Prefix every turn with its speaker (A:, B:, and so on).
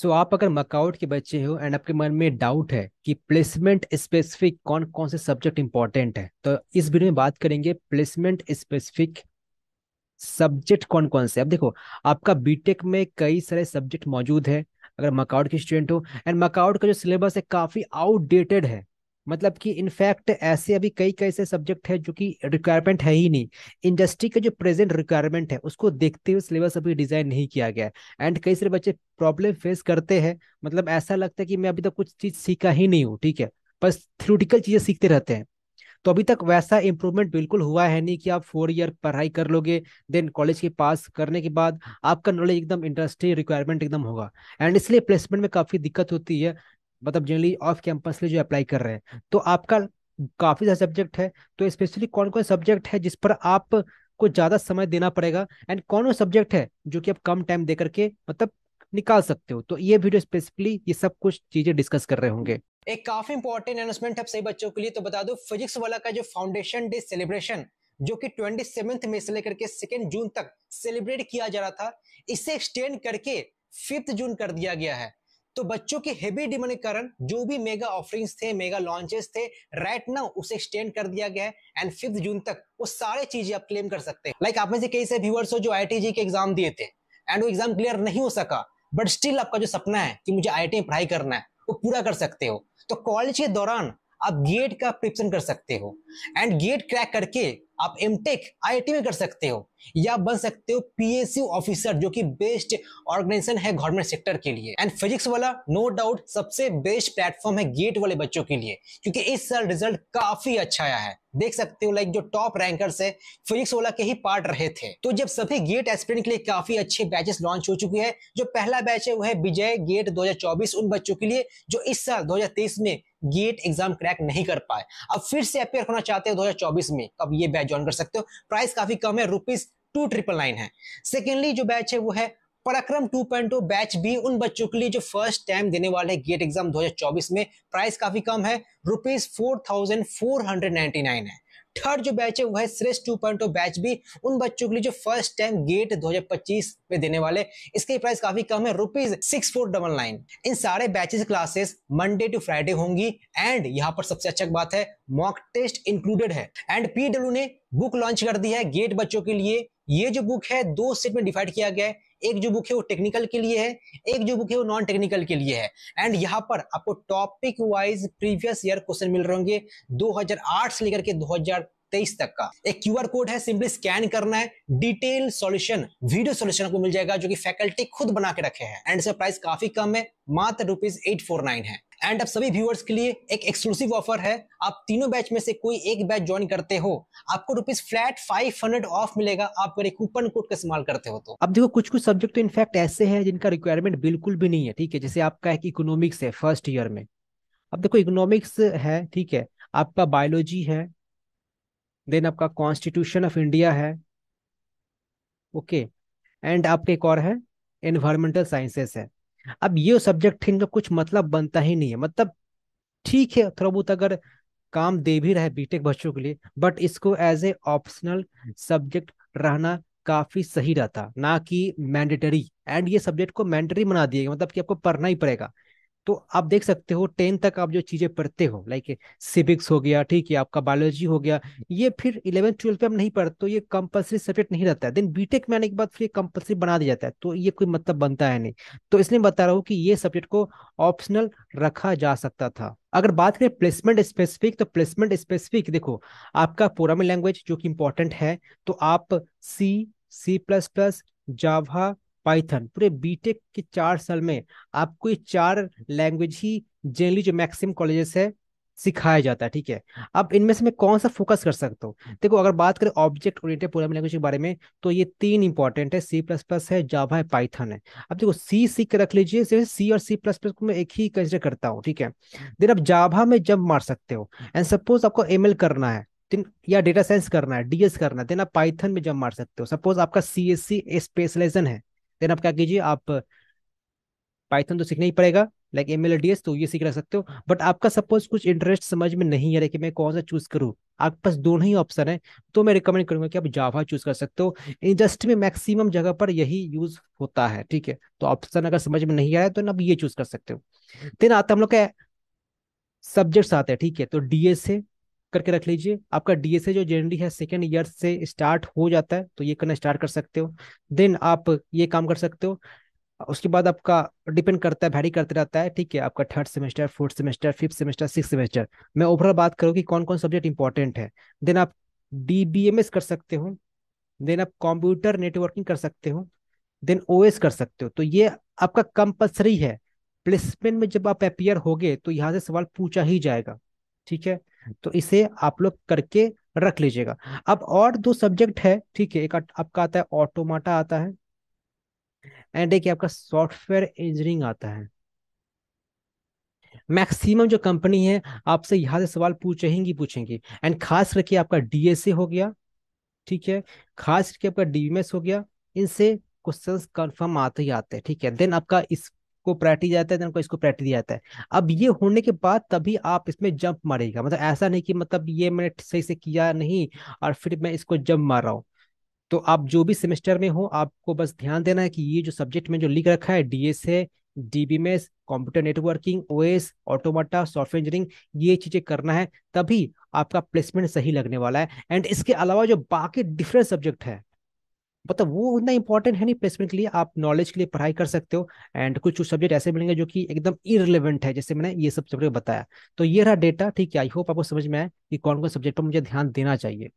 A: सो so, आप अगर मकआउट के बच्चे हो एंड आपके मन में डाउट है कि प्लेसमेंट स्पेसिफिक कौन कौन से सब्जेक्ट इंपॉर्टेंट है तो इस वीडियो में बात करेंगे प्लेसमेंट स्पेसिफिक सब्जेक्ट कौन कौन से अब देखो आपका बीटेक में कई सारे सब्जेक्ट मौजूद है अगर मकआउट के स्टूडेंट हो एंड मकआउट का जो सिलेबस है काफ़ी आउटडेटेड है मतलब कि इनफैक्ट ऐसे अभी कई कई से सब्जेक्ट है जो कि रिक्वायरमेंट है ही नहीं इंडस्ट्री का जो प्रेजेंट रिक्वायरमेंट है उसको देखते हुए सिलेबस अभी डिजाइन नहीं किया गया है एंड कई सारे बच्चे प्रॉब्लम फेस करते हैं मतलब ऐसा लगता है कि मैं अभी तक कुछ चीज सीखा ही नहीं हूँ ठीक है बस थ्योरिटिकल चीजें सीखते रहते हैं तो अभी तक वैसा इंप्रूवमेंट बिल्कुल हुआ है नहीं कि आप फोर ईयर पढ़ाई कर लोगे देन कॉलेज के पास करने के बाद आपका नॉलेज एकदम इंडस्ट्री रिक्वायरमेंट एकदम होगा एंड इसलिए प्लेसमेंट में काफ़ी दिक्कत होती है मतलब जनरली ऑफ कैंपस लिए जो अप्लाई कर रहे हैं तो आपका काफ़ी सारे सब्जेक्ट है तो स्पेशली कौन कौन सब्जेक्ट है जिस पर आप को ज़्यादा समय देना पड़ेगा एंड कौन वो सब्जेक्ट है जो कि आप कम टाइम दे करके मतलब निकाल सकते हो तो ये वीडियो स्पेसिफिकली ये सब कुछ चीज़ें डिस्कस कर रहे होंगे एक काफ़ी इंपॉर्टेंट अनाउंसमेंट है सही बच्चों के लिए तो बता दो फिजिक्स वाला का जो फाउंडेशन डे सेलिब्रेशन जो कि ट्वेंटी सेवेंथ में से लेकर के सेकेंड जून तक सेलिब्रेट किया जा रहा था इसे एक्सटेंड करके फिफ्थ जून कर दिया गया है तो बच्चों के हेवी डिमांड के कारण जो भी मेगा ऑफरिंग्स थे मेगा लॉन्चेस थे राइट नाउ उसे एक्सटेंड कर दिया गया है एंड फिफ्थ जून तक वो सारे चीजें आप क्लेम कर सकते हैं लाइक like आप में से कई से व्यूअर्स हो जो आई के एग्जाम दिए थे एंड वो एग्जाम क्लियर नहीं हो सका बट स्टिल आपका जो सपना है कि मुझे आई में पढ़ाई करना है वो पूरा कर सकते हो तो कॉलेज के दौरान आप गेट का प्रिपरेशन कर सकते हो एंड गेट क्रैक करके आप एम टेक आईआईटी में कर सकते हो या बन सकते हो पीएसयू ऑफिसर जो कि बेस्ट ऑर्गेनाइजेशन है गवर्नमेंट सेक्टर के लिए एंड फिजिक्स वाला नो डाउट सबसे बेस्ट प्लेटफॉर्म है गेट वाले बच्चों के लिए क्योंकि इस साल रिजल्ट काफी अच्छा आया है देख सकते हो लाइक जो टॉप रैंकर्स है फिजिक्स वाला के ही पार्ट रहे थे तो जब सभी गेट एस्पिरेंट के लिए काफी अच्छे बैचेस लॉन्च हो चुके हैं जो पहला बैच है वो है विजय गेट 2024 उन बच्चों के लिए जो इस साल 2023 में गेट एग्जाम क्रैक नहीं कर पाए अब फिर से अपेयर होना चाहते हैं दो में अब ये बैच ज्वाइन कर सकते हो प्राइस काफी कम है रुपीज टू ट्रिपल नाइन है सेकेंडली जो बैच है वो है पराक्रम 2.0 बैच बी उन बच्चों के लिए जो फर्स्ट टाइम देने वाले हैं गेट एग्जाम 2024 में प्राइस काफी कम है rupees four thousand four hundred nine है थर्ड जो बैच है वह श्रेष्ठ टू पॉइंट बैच भी उन बच्चों के लिए जो फर्स्ट टाइम गेट 2025 में देने वाले इसके प्राइस काफी कम है rupees six four double nine इन सारे batches classes Monday to Friday होंगी एंड यहाँ पर सबसे अच्छा बात है मॉक टेस्ट इंक्लूडेड है एंड पीडब्ल्यू ने बुक लॉन्च कर दी है गेट बच्चों के लिए ये जो बुक है दो सेट में डिवाइड किया गया है एक जो बुक है वो टेक्निकल के लिए है एक जो बुक है वो नॉन टेक्निकल के लिए है एंड यहाँ पर आपको topic wise previous year question मिल रहे होंगे दो से लेकर के दो तेईस तक का एक क्यूआर कोड है सिंपली स्कैन करना है डिटेल सॉल्यूशन वीडियो सॉल्यूशन आपको मिल जाएगा जो कि फैकल्टी खुद बना के रखे हैं एंड इसका प्राइस काफी कम है मात्र रुपीज एट फोर नाइन है एंड अब सभी व्यूअर्स के लिए एक एक्सक्लूसिव ऑफर है आप तीनों बैच में से कोई एक बैच ज्वाइन करते हो आपको rupees flat five hundred off मिलेगा आप अगर कूपन कोड का इस्तेमाल करते हो तो अब देखो कुछ कुछ सब्जेक्ट तो इनफैक्ट ऐसे हैं जिनका रिक्वायरमेंट बिल्कुल भी नहीं है ठीक है जैसे आपका एक इकोनॉमिक्स है फर्स्ट ईयर में अब देखो इकोनॉमिक्स है ठीक है आपका बायोलॉजी है देन आपका कॉन्स्टिट्यूशन ऑफ इंडिया है ओके एंड आपका एक और है एनवायरमेंटल साइंसेस है अब ये सब्जेक्ट इनका कुछ मतलब बनता ही नहीं है मतलब ठीक है थोड़ा बहुत अगर काम दे भी रहे बीटेक बच्चों के लिए बट इसको एज ए ऑप्शनल सब्जेक्ट रहना काफी सही रहता ना कि मैंडेटरी एंड ये सब्जेक्ट को मैंडेटरी बना दिएगा मतलब कि आपको पढ़ना ही पड़ेगा तो आप देख सकते हो टेन तक आप जो चीजें पढ़ते हो लाइक सिविक्स हो गया ठीक है आपका बायोलॉजी हो गया ये फिर इलेवन ट्वेल्थ पे आप नहीं पढ़ते तो ये कंपलसरी सब्जेक्ट नहीं रहता है देन बीटेक में आने के बाद फिर कंपलसरी बना दिया जाता है तो ये कोई मतलब बनता है नहीं तो इसलिए बता रहा हूँ कि ये सब्जेक्ट को ऑप्शनल रखा जा सकता था अगर बात करें प्लेसमेंट स्पेसिफिक तो प्लेसमेंट स्पेसिफिक देखो आपका प्रोग्रामिंग लैंग्वेज जो कि इंपॉर्टेंट है तो आप C C plus plus Java Python पूरे बीटेक के चार साल में आपको ये चार लैंग्वेज ही जनरली जो मैक्सिमम कॉलेजेस है सिखाया जाता है ठीक है अब इनमें से मैं कौन सा फोकस कर सकता हूँ देखो अगर बात करें ऑब्जेक्ट ओरिएंटेड प्रोग्रामिंग लैंग्वेज के बारे में तो ये तीन इंपॉर्टेंट है सी प्लस प्लस है जावा है पाइथन है अब देखो सी सीख रख लीजिए सिर्फ सी और सी प्लस प्लस को मैं एक ही कंसिडर करता हूँ ठीक है देन आप जावा में जब मार सकते हो एंड सपोज आपको एम करना है या डेटा साइंस करना है डीएस करना है देन आप पाइथन में जब मार सकते हो सपोज आपका सी एस सी स्पेशलाइजेशन है देन आप क्या कीजिए आप पाइथन तो सीखना ही पड़ेगा like M L D S तो ये सीख रख सकते हो बट आपका सपोज कुछ इंटरेस्ट समझ में नहीं है कि मैं कौन सा चूज करूँ आपके पास दोनों ही ऑप्शन है तो मैं रिकमेंड करूंगा कि आप जावा चूज कर सकते हो इंडस्ट्री में मैक्सिमम जगह पर यही यूज होता है ठीक है तो ऑप्शन अगर समझ में नहीं आया तो आप ये चूज कर सकते हो देन आता हम लोग का सब्जेक्ट्स आते हैं ठीक है तो डीएस है करके रख लीजिए आपका डीएसए जो जनरली है सेकेंड ईयर से स्टार्ट हो जाता है तो ये करना स्टार्ट कर सकते हो देन आप ये काम कर सकते हो उसके बाद आपका डिपेंड करता है भैरी करते रहता है ठीक है आपका third semester fourth semester fifth semester six semester मैं ओवरऑल बात करूँ कि कौन कौन सब्जेक्ट इंपॉर्टेंट है देन आप डी कर सकते हो देन आप कंप्यूटर नेटवर्किंग कर सकते हो देन एस कर सकते हो तो ये आपका कंपल्सरी है प्लेसमेंट में जब आप अपेयर होगे तो यहाँ से सवाल पूछा ही जाएगा ठीक है तो इसे आप लोग करके रख लीजिएगा अब और दो सब्जेक्ट है ठीक है एक आपका आता है ऑटोमाटा आता है एंड एक आपका सॉफ्टवेयर इंजीनियरिंग आता है मैक्सिमम जो कंपनी है आपसे यहां से सवाल पूछेंगी पूछेंगी एंड खास करके आपका डीएसए हो गया ठीक है खास करके आपका डीएमएस हो गया इनसे क्वेश्चंस कंफर्म आते ही आते हैं ठीक है देन आपका इस इसको प्रैटी जाता है देन तो को इसको प्रैटी दिया जाता है अब ये होने के बाद तभी आप इसमें जंप मारेगा मतलब ऐसा नहीं कि मतलब ये मैंने सही से किया नहीं और फिर मैं इसको जंप मार रहा हूँ तो आप जो भी सेमेस्टर में हो आपको बस ध्यान देना है कि ये जो सब्जेक्ट में जो लिख रखा है डीएस है DBMS computer networking OS automata software engineering ये चीजें करना है तभी आपका प्लेसमेंट सही लगने वाला है एंड इसके अलावा जो बाकी डिफरेंट सब्जेक्ट है मतलब वो उतना इंपॉर्टेंट है नहीं प्लेसमेंट के लिए आप नॉलेज के लिए पढ़ाई कर सकते हो एंड कुछ कुछ सब्जेक्ट ऐसे मिलेंगे जो कि एकदम इरेलीवेंट है जैसे मैंने ये सब सब्जेक्ट बताया तो ये रहा डेटा ठीक है आई होप आपको समझ में आए कि कौन कौन सब्जेक्ट पर मुझे ध्यान देना चाहिए